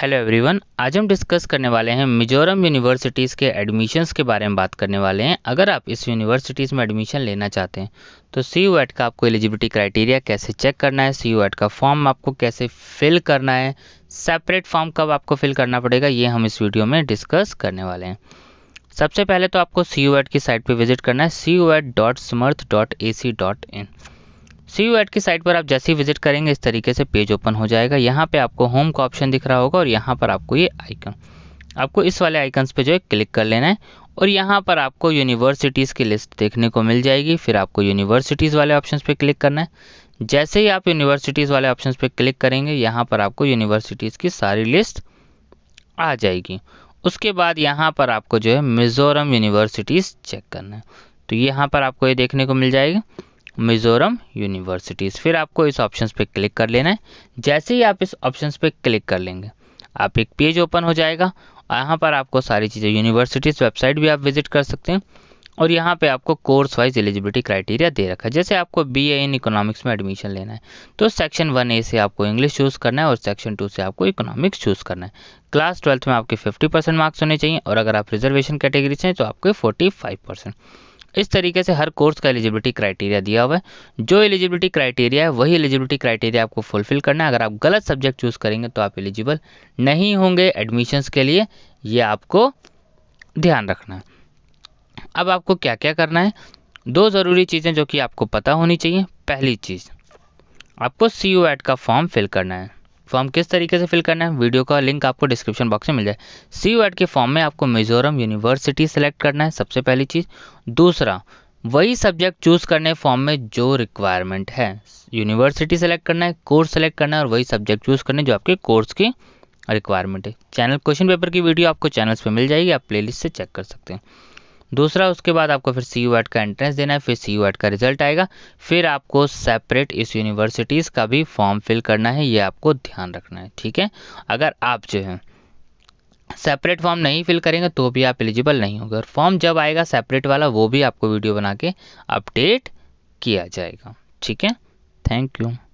hello everyone आज हम discuss करने वाले हैं मिजोरम यूनिवर्सिटीज़ के एडमिशन्स के बारे में बात करने वाले हैं अगर आप इस यूनिवर्सिटीज़ में एडमिशन लेना चाहते हैं तो सी यू का आपको एलिजिबिलिटी क्राइटेरिया कैसे चेक करना है सी यू का फॉर्म आपको कैसे फिल करना है सेपरेट फॉर्म कब आपको फिल करना पड़ेगा ये हम इस वीडियो में डिस्कस करने वाले हैं सबसे पहले तो आपको सी यू की साइट पर विजिट करना है C U dot Samarth dot A C dot in C U एड की साइट पर आप जैसे ही विजिट करेंगे इस तरीके से पेज ओपन हो जाएगा यहाँ पे आपको होम का ऑप्शन दिख रहा होगा और यहाँ पर आपको ये आइकन आपको इस वाले आइकन्स पे जो है क्लिक कर लेना है और यहाँ पर आपको यूनिवर्सिटीज़ की लिस्ट देखने को मिल जाएगी फिर आपको यूनिवर्सिटीज़ वाले ऑप्शन पर क्लिक करना है जैसे ही आप यूनिवर्सिटीज़ वाले ऑप्शन पर क्लिक करेंगे यहाँ पर आपको यूनिवर्सिटीज़ की सारी लिस्ट आ जाएगी उसके बाद यहाँ पर आपको जो है मिज़ोरम यूनिवर्सिटीज़ चेक करना है तो यहाँ पर आपको ये देखने को मिल जाएगी मिज़ोरम यूनिवर्सिटीज़ फिर आपको इस ऑप्शन पे क्लिक कर लेना है जैसे ही आप इस ऑप्शन पे क्लिक कर लेंगे आप एक पेज ओपन हो जाएगा और यहाँ पर आपको सारी चीज़ें यूनिवर्सिटीज़ वेबसाइट भी आप विजिट कर सकते हैं और यहाँ पे आपको कोर्स वाइज एलिजिबिलिटी क्राइटेरिया दे रखा है जैसे आपको बी ए इन इकोनॉमिक्स में एडमिशन लेना है तो सेक्शन वन ए से आपको इंग्लिश चूज़ करना है और सेक्शन टू से आपको इकोनॉमिक्स चूज़ करना है क्लास ट्वेल्थ में आपके फिफ्टी परसेंट मार्क्स होने चाहिए और अगर आप रिजर्वेशन कैटेगरी से हैं तो आपके फोर्टी फाइव परसेंट इस तरीके से हर कोर्स का एलिजिबिलिटी क्राइटेरिया दिया हुआ है जो एलिजिबिलिटी क्राइटेरिया है वही एलिजिबिलिटी क्राइटेरिया आपको फुलफिल करना है अगर आप गलत सब्जेक्ट चूज करेंगे तो आप एलिजिबल नहीं होंगे एडमिशन्स के लिए ये आपको ध्यान रखना है अब आपको क्या क्या करना है दो ज़रूरी चीज़ें जो कि आपको पता होनी चाहिए पहली चीज़ आपको सी यू एड का फॉर्म फिल करना है फॉर्म किस तरीके से फिल करना है वीडियो का लिंक आपको डिस्क्रिप्शन बॉक्स में मिल जाए सी यू के फॉर्म में आपको मिजोरम यूनिवर्सिटी सेलेक्ट करना है सबसे पहली चीज़ दूसरा वही सब्जेक्ट चूज करने फॉर्म में जो रिक्वायरमेंट है यूनिवर्सिटी सेलेक्ट करना है कोर्स सेलेक्ट करना है और वही सब्जेक्ट चूज करने जो आपके कोर्स की रिक्वायरमेंट है चैनल क्वेश्चन पेपर की वीडियो आपको चैनल्स पे मिल जाएगी आप प्लेलिस्ट से चेक कर सकते हैं दूसरा उसके बाद आपको फिर सी यू का एंट्रेंस देना है फिर सी यू का रिजल्ट आएगा फिर आपको सेपरेट इस यूनिवर्सिटीज़ का भी फॉर्म फिल करना है ये आपको ध्यान रखना है ठीक है अगर आप जो है सेपरेट फॉर्म नहीं फिल करेंगे तो भी आप एलिजिबल नहीं होंगे और फॉर्म जब आएगा सेपरेट वाला वो भी आपको वीडियो बना के अपडेट किया जाएगा ठीक है थैंक यू